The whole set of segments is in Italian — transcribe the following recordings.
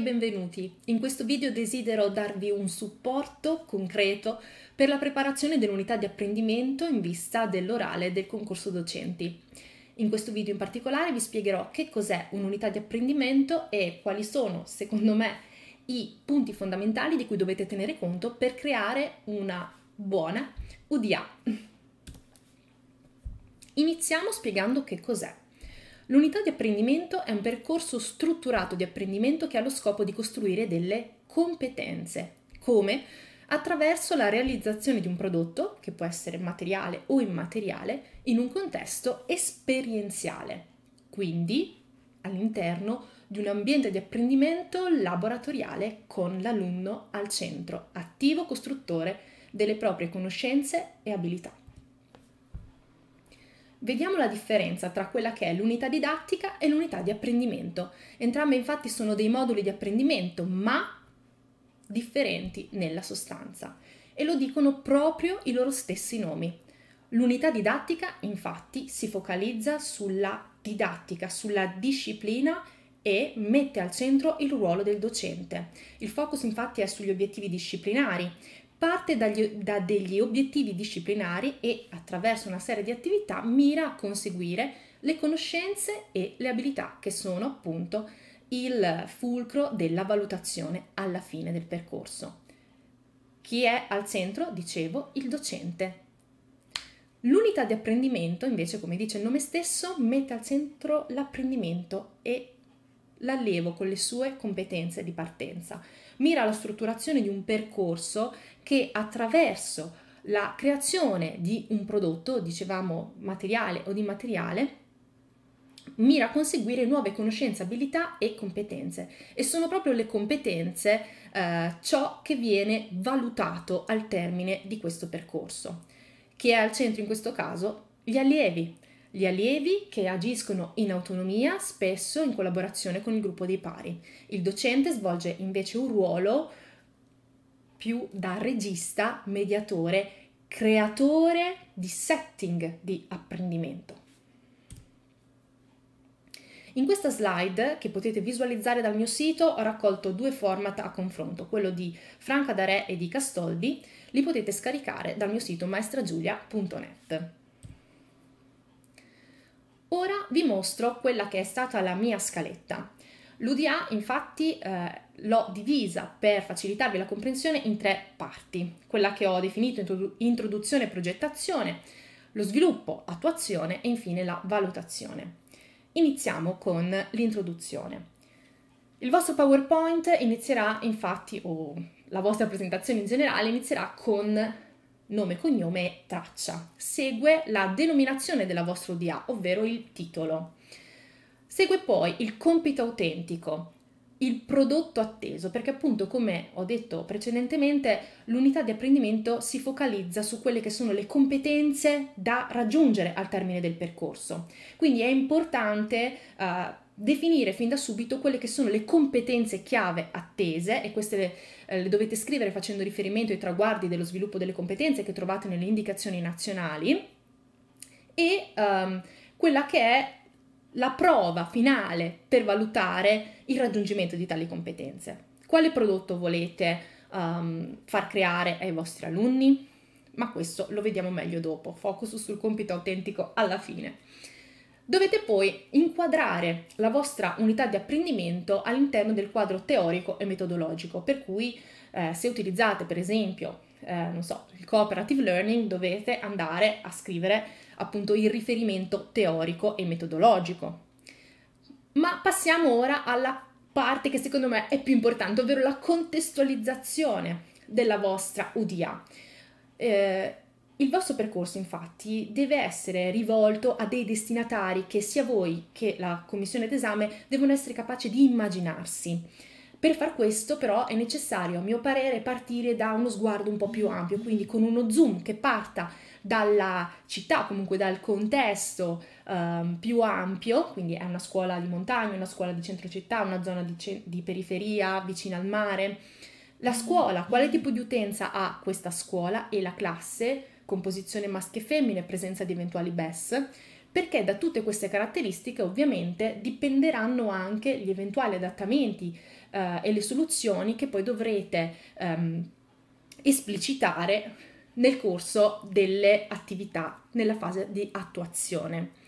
benvenuti. In questo video desidero darvi un supporto concreto per la preparazione dell'unità di apprendimento in vista dell'orale del concorso docenti. In questo video in particolare vi spiegherò che cos'è un'unità di apprendimento e quali sono, secondo me, i punti fondamentali di cui dovete tenere conto per creare una buona UDA. Iniziamo spiegando che cos'è. L'unità di apprendimento è un percorso strutturato di apprendimento che ha lo scopo di costruire delle competenze. Come? Attraverso la realizzazione di un prodotto, che può essere materiale o immateriale, in un contesto esperienziale, quindi all'interno di un ambiente di apprendimento laboratoriale con l'alunno al centro, attivo costruttore delle proprie conoscenze e abilità. Vediamo la differenza tra quella che è l'unità didattica e l'unità di apprendimento. Entrambe infatti sono dei moduli di apprendimento, ma differenti nella sostanza. E lo dicono proprio i loro stessi nomi. L'unità didattica infatti si focalizza sulla didattica, sulla disciplina e mette al centro il ruolo del docente. Il focus infatti è sugli obiettivi disciplinari, parte dagli, da degli obiettivi disciplinari e attraverso una serie di attività mira a conseguire le conoscenze e le abilità che sono appunto il fulcro della valutazione alla fine del percorso. Chi è al centro? Dicevo, il docente. L'unità di apprendimento, invece, come dice il nome stesso, mette al centro l'apprendimento e l'allievo con le sue competenze di partenza mira alla strutturazione di un percorso che attraverso la creazione di un prodotto, dicevamo materiale o di materiale, mira a conseguire nuove conoscenze, abilità e competenze e sono proprio le competenze eh, ciò che viene valutato al termine di questo percorso, Chi è al centro in questo caso gli allievi, gli allievi che agiscono in autonomia, spesso in collaborazione con il gruppo dei pari. Il docente svolge invece un ruolo più da regista, mediatore, creatore di setting di apprendimento. In questa slide, che potete visualizzare dal mio sito, ho raccolto due format a confronto, quello di Franca Darè e di Castoldi, li potete scaricare dal mio sito maestragiulia.net. Ora vi mostro quella che è stata la mia scaletta. L'UDA infatti eh, l'ho divisa per facilitarvi la comprensione in tre parti, quella che ho definito introdu- introduzione e progettazione, lo sviluppo, attuazione e infine la valutazione. Iniziamo con l'introduzione. Il vostro PowerPoint inizierà infatti, o la vostra presentazione in generale, inizierà con nome, cognome e traccia. Segue la denominazione della vostra ODA, ovvero il titolo. Segue poi il compito autentico, il prodotto atteso, perché appunto come ho detto precedentemente l'unità di apprendimento si focalizza su quelle che sono le competenze da raggiungere al termine del percorso. Quindi è importante uh, definire fin da subito quelle che sono le competenze chiave attese e queste le, eh, le dovete scrivere facendo riferimento ai traguardi dello sviluppo delle competenze che trovate nelle indicazioni nazionali e ehm, quella che è la prova finale per valutare il raggiungimento di tali competenze. Quale prodotto volete um, far creare ai vostri alunni? Ma questo lo vediamo meglio dopo, focus sul compito autentico alla fine. Dovete poi inquadrare la vostra unità di apprendimento all'interno del quadro teorico e metodologico, per cui eh, se utilizzate per esempio eh, non so, il cooperative learning dovete andare a scrivere appunto il riferimento teorico e metodologico. Ma passiamo ora alla parte che secondo me è più importante, ovvero la contestualizzazione della vostra UDA. Eh, il vostro percorso infatti deve essere rivolto a dei destinatari che sia voi che la commissione d'esame devono essere capaci di immaginarsi. Per far questo però è necessario, a mio parere, partire da uno sguardo un po' più ampio, quindi con uno zoom che parta dalla città, comunque dal contesto ehm, più ampio, quindi è una scuola di montagna, una scuola di centro città, una zona di, ce- di periferia vicino al mare. La scuola, quale tipo di utenza ha questa scuola e la classe? composizione maschio e femmine presenza di eventuali BES, perché da tutte queste caratteristiche ovviamente dipenderanno anche gli eventuali adattamenti eh, e le soluzioni che poi dovrete ehm, esplicitare nel corso delle attività nella fase di attuazione.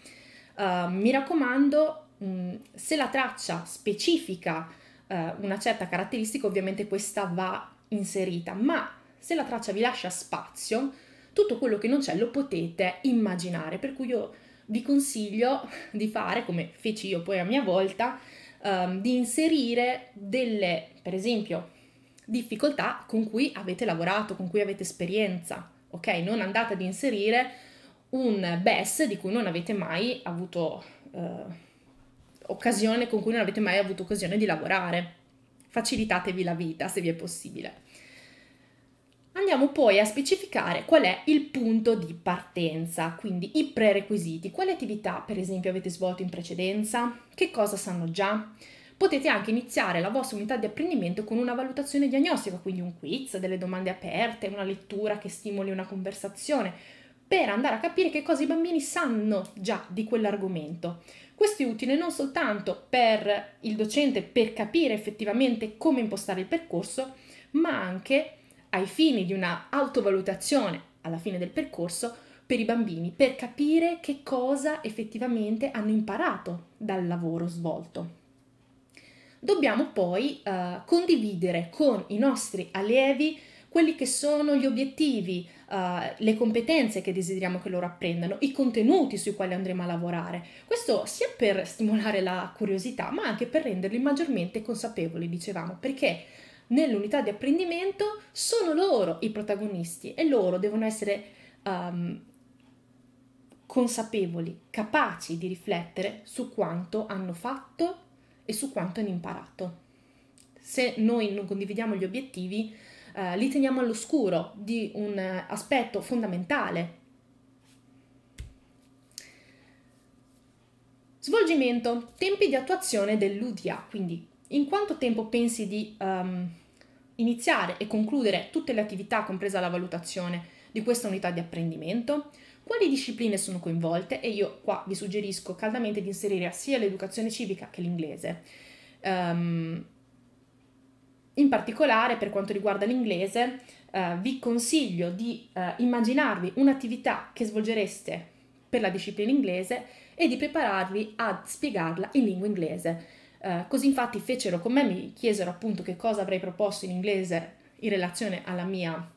Uh, mi raccomando, mh, se la traccia specifica uh, una certa caratteristica, ovviamente questa va inserita, ma se la traccia vi lascia spazio, tutto quello che non c'è lo potete immaginare, per cui io vi consiglio di fare, come feci io poi a mia volta, ehm, di inserire delle, per esempio, difficoltà con cui avete lavorato, con cui avete esperienza, ok? Non andate ad inserire un BES di cui non avete mai avuto eh, occasione, con cui non avete mai avuto occasione di lavorare. Facilitatevi la vita se vi è possibile andiamo poi a specificare qual è il punto di partenza, quindi i prerequisiti, quali attività per esempio avete svolto in precedenza, che cosa sanno già. Potete anche iniziare la vostra unità di apprendimento con una valutazione diagnostica, quindi un quiz, delle domande aperte, una lettura che stimoli una conversazione, per andare a capire che cosa i bambini sanno già di quell'argomento. Questo è utile non soltanto per il docente per capire effettivamente come impostare il percorso, ma anche ai fini di una autovalutazione alla fine del percorso per i bambini, per capire che cosa effettivamente hanno imparato dal lavoro svolto. Dobbiamo poi eh, condividere con i nostri allievi quelli che sono gli obiettivi, uh, le competenze che desideriamo che loro apprendano, i contenuti sui quali andremo a lavorare. Questo sia per stimolare la curiosità, ma anche per renderli maggiormente consapevoli, dicevamo, perché nell'unità di apprendimento sono loro i protagonisti e loro devono essere um, consapevoli, capaci di riflettere su quanto hanno fatto e su quanto hanno imparato. Se noi non condividiamo gli obiettivi, eh, li teniamo all'oscuro di un aspetto fondamentale. Svolgimento, tempi di attuazione dell'UDA, quindi in quanto tempo pensi di um, iniziare e concludere tutte le attività, compresa la valutazione di questa unità di apprendimento? Quali discipline sono coinvolte? E io qua vi suggerisco caldamente di inserire sia l'educazione civica che l'inglese. Um, in particolare, per quanto riguarda l'inglese, uh, vi consiglio di uh, immaginarvi un'attività che svolgereste per la disciplina inglese e di prepararvi a spiegarla in lingua inglese eh, così infatti fecero con me, mi chiesero appunto che cosa avrei proposto in inglese in relazione alla mia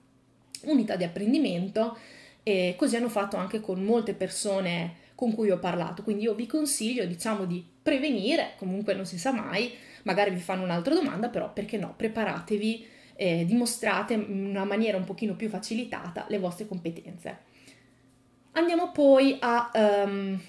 unità di apprendimento e così hanno fatto anche con molte persone con cui ho parlato. Quindi io vi consiglio, diciamo, di prevenire, comunque non si sa mai, magari vi fanno un'altra domanda, però perché no, preparatevi, e dimostrate in una maniera un pochino più facilitata le vostre competenze. Andiamo poi a um,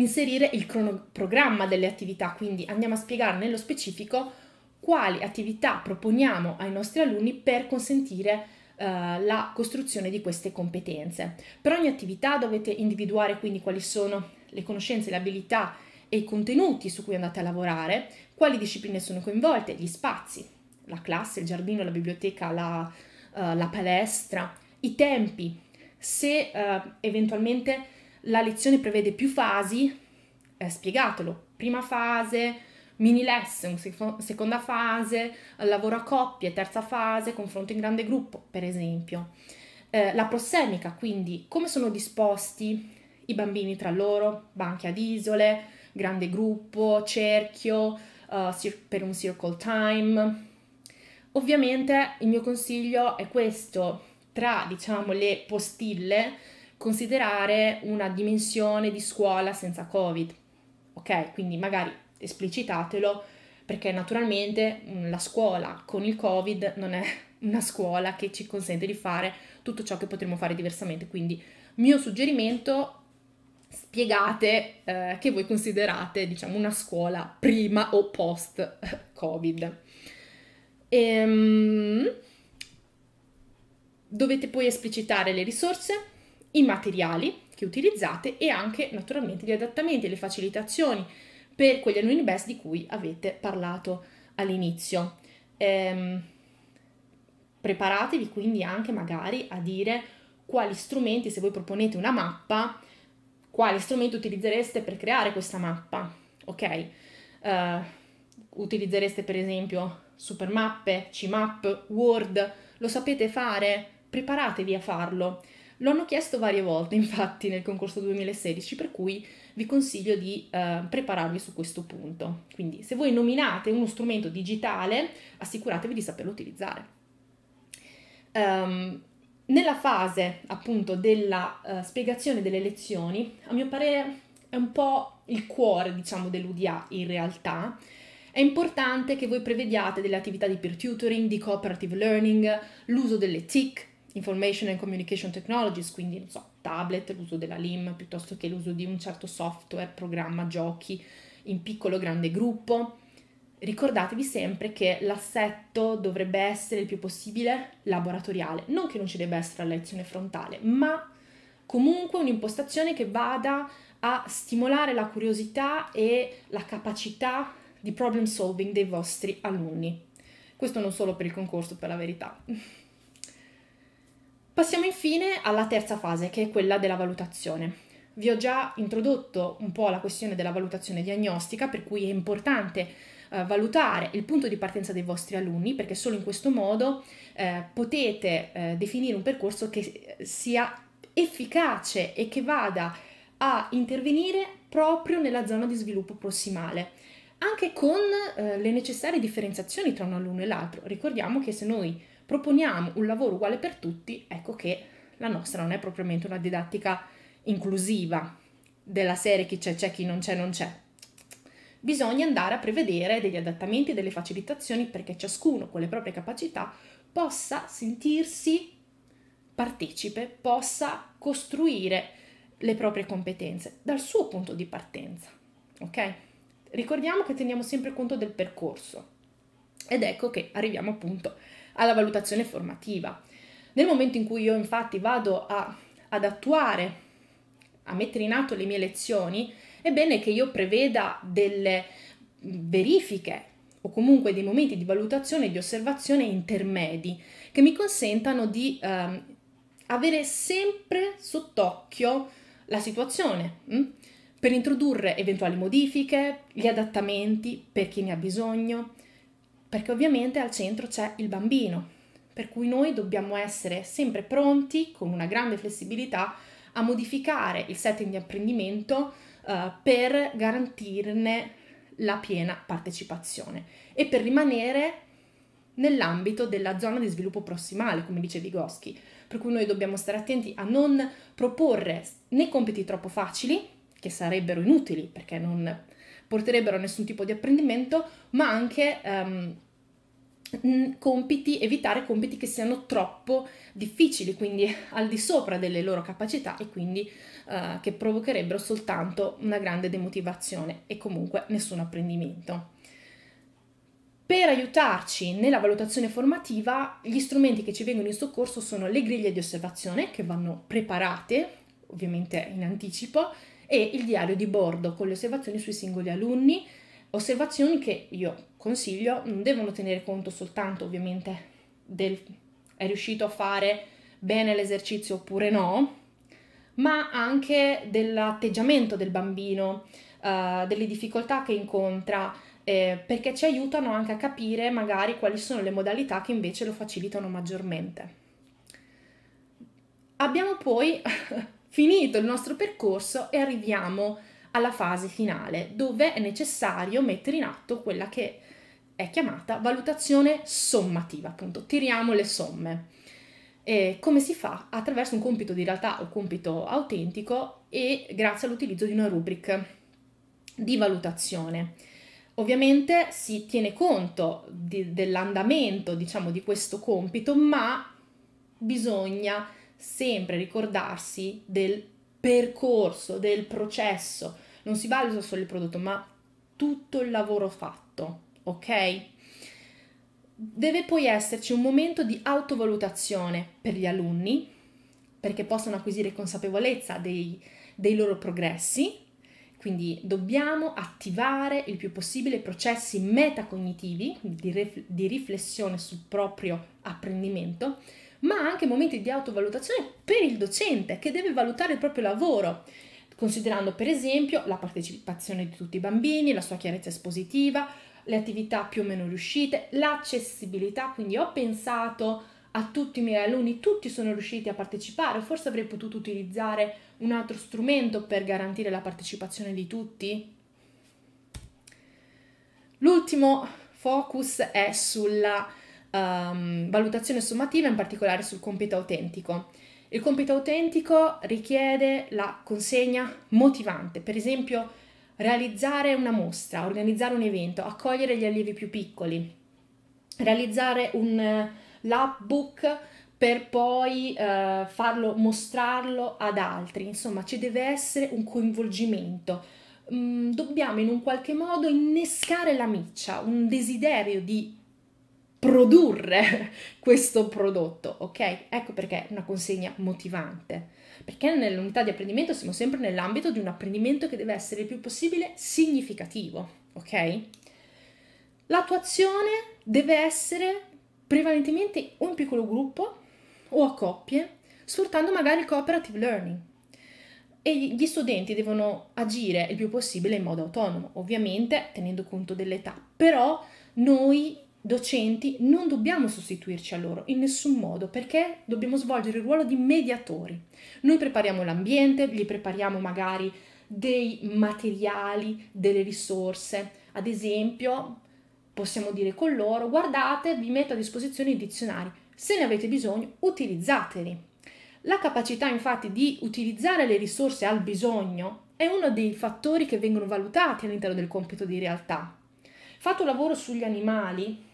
inserire il cronoprogramma delle attività, quindi andiamo a spiegare nello specifico quali attività proponiamo ai nostri alunni per consentire eh, la costruzione di queste competenze. Per ogni attività dovete individuare quindi quali sono le conoscenze, le abilità e i contenuti su cui andate a lavorare, quali discipline sono coinvolte, gli spazi, la classe, il giardino, la biblioteca, la, uh, la palestra, i tempi, se uh, eventualmente la lezione prevede più fasi, è eh, spiegatelo, prima fase, mini lesson, seconda fase, lavoro a coppie, terza fase, confronto in grande gruppo, per esempio. Eh, la prossemica, quindi come sono disposti i bambini tra loro, banchi ad isole, grande gruppo, cerchio, uh, per un circle time. Ovviamente il mio consiglio è questo, tra diciamo le postille, considerare una dimensione di scuola senza Covid ok? Quindi magari esplicitatelo perché naturalmente mm, la scuola con il Covid non è una scuola che ci consente di fare tutto ciò che potremmo fare diversamente, quindi mio suggerimento spiegate eh, che voi considerate, diciamo, una scuola prima o post Covid. Ehm, dovete poi esplicitare le risorse i materiali che utilizzate e anche naturalmente gli adattamenti e le facilitazioni per quegli annuini best di cui avete parlato all'inizio. Ehm, preparatevi quindi anche magari a dire quali strumenti, se voi proponete una mappa, quali strumenti utilizzereste per creare questa mappa, ok? Ehm, utilizzereste per esempio supermappe, CMAP, Word, lo sapete fare? Preparatevi a farlo. L'hanno chiesto varie volte, infatti, nel concorso 2016, per cui vi consiglio di eh, prepararvi su questo punto. Quindi, se voi nominate uno strumento digitale, assicuratevi di saperlo utilizzare. Um, nella fase appunto della uh, spiegazione delle lezioni, a mio parere è un po' il cuore, diciamo, dell'UDA in realtà. È importante che voi prevediate delle attività di peer tutoring, di cooperative learning, l'uso delle TIC, Information and Communication Technologies, quindi non so, tablet, l'uso della LIM piuttosto che l'uso di un certo software, programma, giochi in piccolo o grande gruppo. Ricordatevi sempre che l'assetto dovrebbe essere il più possibile laboratoriale, non che non ci debba essere la lezione frontale, ma comunque un'impostazione che vada a stimolare la curiosità e la capacità di problem solving dei vostri alunni. Questo non solo per il concorso, per la verità. Passiamo infine alla terza fase, che è quella della valutazione. Vi ho già introdotto un po' la questione della valutazione diagnostica, per cui è importante eh, valutare il punto di partenza dei vostri alunni, perché solo in questo modo eh, potete eh, definire un percorso che eh, sia efficace e che vada a intervenire proprio nella zona di sviluppo prossimale, anche con eh, le necessarie differenziazioni tra un alunno e l'altro. Ricordiamo che se noi proponiamo un lavoro uguale per tutti, ecco che la nostra non è propriamente una didattica inclusiva della serie chi c'è c'è, chi non c'è non c'è. Bisogna andare a prevedere degli adattamenti e delle facilitazioni perché ciascuno con le proprie capacità possa sentirsi partecipe, possa costruire le proprie competenze dal suo punto di partenza. Ok? Ricordiamo che teniamo sempre conto del percorso ed ecco che arriviamo appunto alla valutazione formativa. Nel momento in cui io infatti vado a, ad attuare, a mettere in atto le mie lezioni, è bene che io preveda delle verifiche o comunque dei momenti di valutazione e di osservazione intermedi che mi consentano di eh, avere sempre sott'occhio la situazione mh? Mm? per introdurre eventuali modifiche, gli adattamenti per chi ne ha bisogno perché ovviamente al centro c'è il bambino, per cui noi dobbiamo essere sempre pronti, con una grande flessibilità, a modificare il setting di apprendimento eh, per garantirne la piena partecipazione e per rimanere nell'ambito della zona di sviluppo prossimale, come dice Vygotsky, per cui noi dobbiamo stare attenti a non proporre né compiti troppo facili, che sarebbero inutili perché non porterebbero a nessun tipo di apprendimento, ma anche um, compiti, evitare compiti che siano troppo difficili, quindi al di sopra delle loro capacità e quindi uh, che provocherebbero soltanto una grande demotivazione e comunque nessun apprendimento. Per aiutarci nella valutazione formativa, gli strumenti che ci vengono in soccorso sono le griglie di osservazione che vanno preparate, ovviamente in anticipo, e il diario di bordo con le osservazioni sui singoli alunni, osservazioni che io consiglio non devono tenere conto soltanto ovviamente del è riuscito a fare bene l'esercizio oppure no, ma anche dell'atteggiamento del bambino, uh, delle difficoltà che incontra, eh, perché ci aiutano anche a capire magari quali sono le modalità che invece lo facilitano maggiormente. Abbiamo poi finito il nostro percorso e arriviamo alla fase finale, dove è necessario mettere in atto quella che è chiamata valutazione sommativa, appunto, tiriamo le somme. E come si fa? Attraverso un compito di realtà o compito autentico e grazie all'utilizzo di una rubric di valutazione. Ovviamente si tiene conto di, dell'andamento, diciamo, di questo compito, ma bisogna sempre ricordarsi del percorso, del processo. Non si valuta solo il prodotto, ma tutto il lavoro fatto, ok? Deve poi esserci un momento di autovalutazione per gli alunni, perché possano acquisire consapevolezza dei, dei loro progressi, quindi dobbiamo attivare il più possibile processi metacognitivi di, riflessione sul proprio apprendimento ma anche momenti di autovalutazione per il docente che deve valutare il proprio lavoro considerando per esempio la partecipazione di tutti i bambini, la sua chiarezza espositiva, le attività più o meno riuscite, l'accessibilità, quindi ho pensato a tutti i miei alunni, tutti sono riusciti a partecipare, forse avrei potuto utilizzare un altro strumento per garantire la partecipazione di tutti. L'ultimo focus è sulla um, ehm, valutazione sommativa, in particolare sul compito autentico. Il compito autentico richiede la consegna motivante, per esempio realizzare una mostra, organizzare un evento, accogliere gli allievi più piccoli, realizzare un eh, lab book per poi eh, farlo mostrarlo ad altri. Insomma, ci deve essere un coinvolgimento. Mm, dobbiamo in un qualche modo innescare la miccia, un desiderio di produrre questo prodotto, ok? Ecco perché è una consegna motivante, perché nell'unità di apprendimento siamo sempre nell'ambito di un apprendimento che deve essere il più possibile significativo, ok? L'attuazione deve essere prevalentemente un piccolo gruppo o a coppie, sfruttando magari il cooperative learning. E gli studenti devono agire il più possibile in modo autonomo, ovviamente tenendo conto dell'età, però noi docenti non dobbiamo sostituirci a loro in nessun modo perché dobbiamo svolgere il ruolo di mediatori. Noi prepariamo l'ambiente, gli prepariamo magari dei materiali, delle risorse. Ad esempio, possiamo dire con loro, guardate, vi metto a disposizione i dizionari, se ne avete bisogno utilizzateli. La capacità infatti di utilizzare le risorse al bisogno è uno dei fattori che vengono valutati all'interno del compito di realtà. Fatto lavoro sugli animali,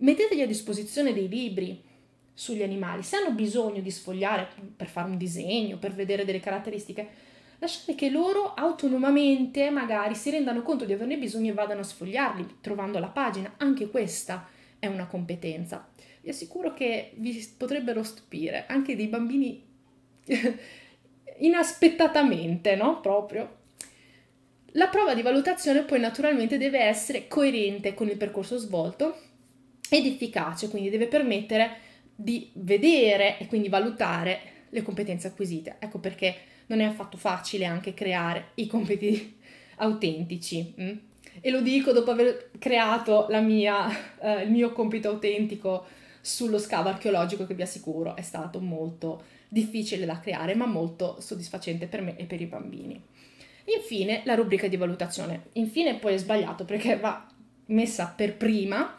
Mettetegli a disposizione dei libri sugli animali. Se hanno bisogno di sfogliare per fare un disegno, per vedere delle caratteristiche, lasciate che loro autonomamente magari si rendano conto di averne bisogno e vadano a sfogliarli trovando la pagina. Anche questa è una competenza. Vi assicuro che vi potrebbero stupire anche dei bambini inaspettatamente, no? Proprio. La prova di valutazione poi naturalmente deve essere coerente con il percorso svolto ed efficace, quindi deve permettere di vedere e quindi valutare le competenze acquisite. Ecco perché non è affatto facile anche creare i compiti autentici. Mm? E lo dico dopo aver creato mia, eh, il mio compito autentico sullo scavo archeologico che vi assicuro è stato molto difficile da creare ma molto soddisfacente per me e per i bambini. Infine la rubrica di valutazione. Infine poi è sbagliato perché va messa per prima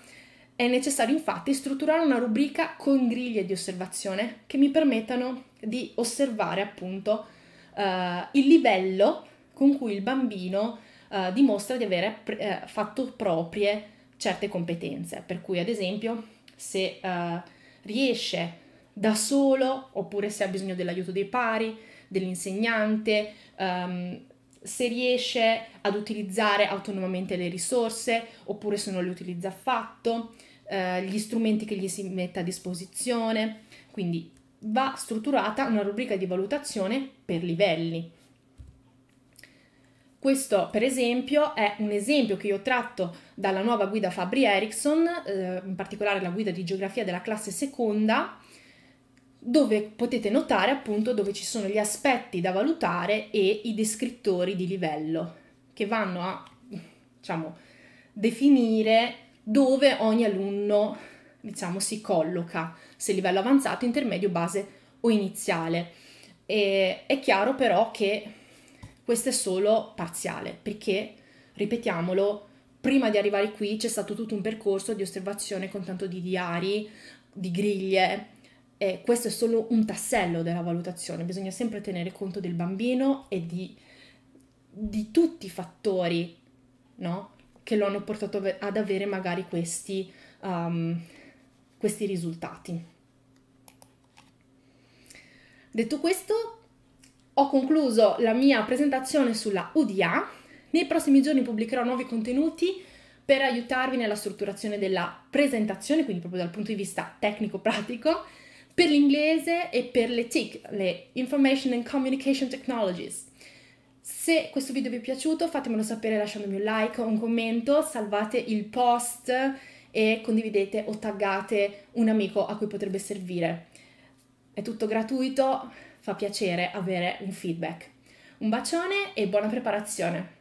è necessario infatti strutturare una rubrica con griglie di osservazione che mi permettano di osservare appunto uh, il livello con cui il bambino uh, dimostra di aver uh, eh, fatto proprie certe competenze. Per cui ad esempio se riesce da solo oppure se ha bisogno dell'aiuto dei pari, dell'insegnante, um, se riesce ad utilizzare autonomamente le risorse oppure se non le utilizza affatto. Eh, gli strumenti che gli si mette a disposizione, quindi va strutturata una rubrica di valutazione per livelli. Questo, per esempio, è un esempio che io ho tratto dalla nuova guida Fabri Erickson, eh, in particolare la guida di geografia della classe seconda, dove potete notare appunto dove ci sono gli aspetti da valutare e i descrittori di livello che vanno a diciamo, definire dove ogni alunno, diciamo, si colloca, se livello avanzato, intermedio, base o iniziale. E è chiaro però che questo è solo parziale, perché, ripetiamolo, prima di arrivare qui c'è stato tutto un percorso di osservazione con tanto di diari, di griglie. E questo è solo un tassello della valutazione, bisogna sempre tenere conto del bambino e di, di tutti i fattori no? che lo hanno portato ad avere magari questi, um, questi risultati. Detto questo, ho concluso la mia presentazione sulla UDA. Nei prossimi giorni pubblicherò nuovi contenuti per aiutarvi nella strutturazione della presentazione, quindi proprio dal punto di vista tecnico-pratico, per l'inglese e per le TIC, le Information and Communication Technologies. Se questo video vi è piaciuto fatemelo sapere lasciandomi un like un commento, salvate il post e condividete o taggate un amico a cui potrebbe servire. È tutto gratuito, fa piacere avere un feedback. Un bacione e buona preparazione!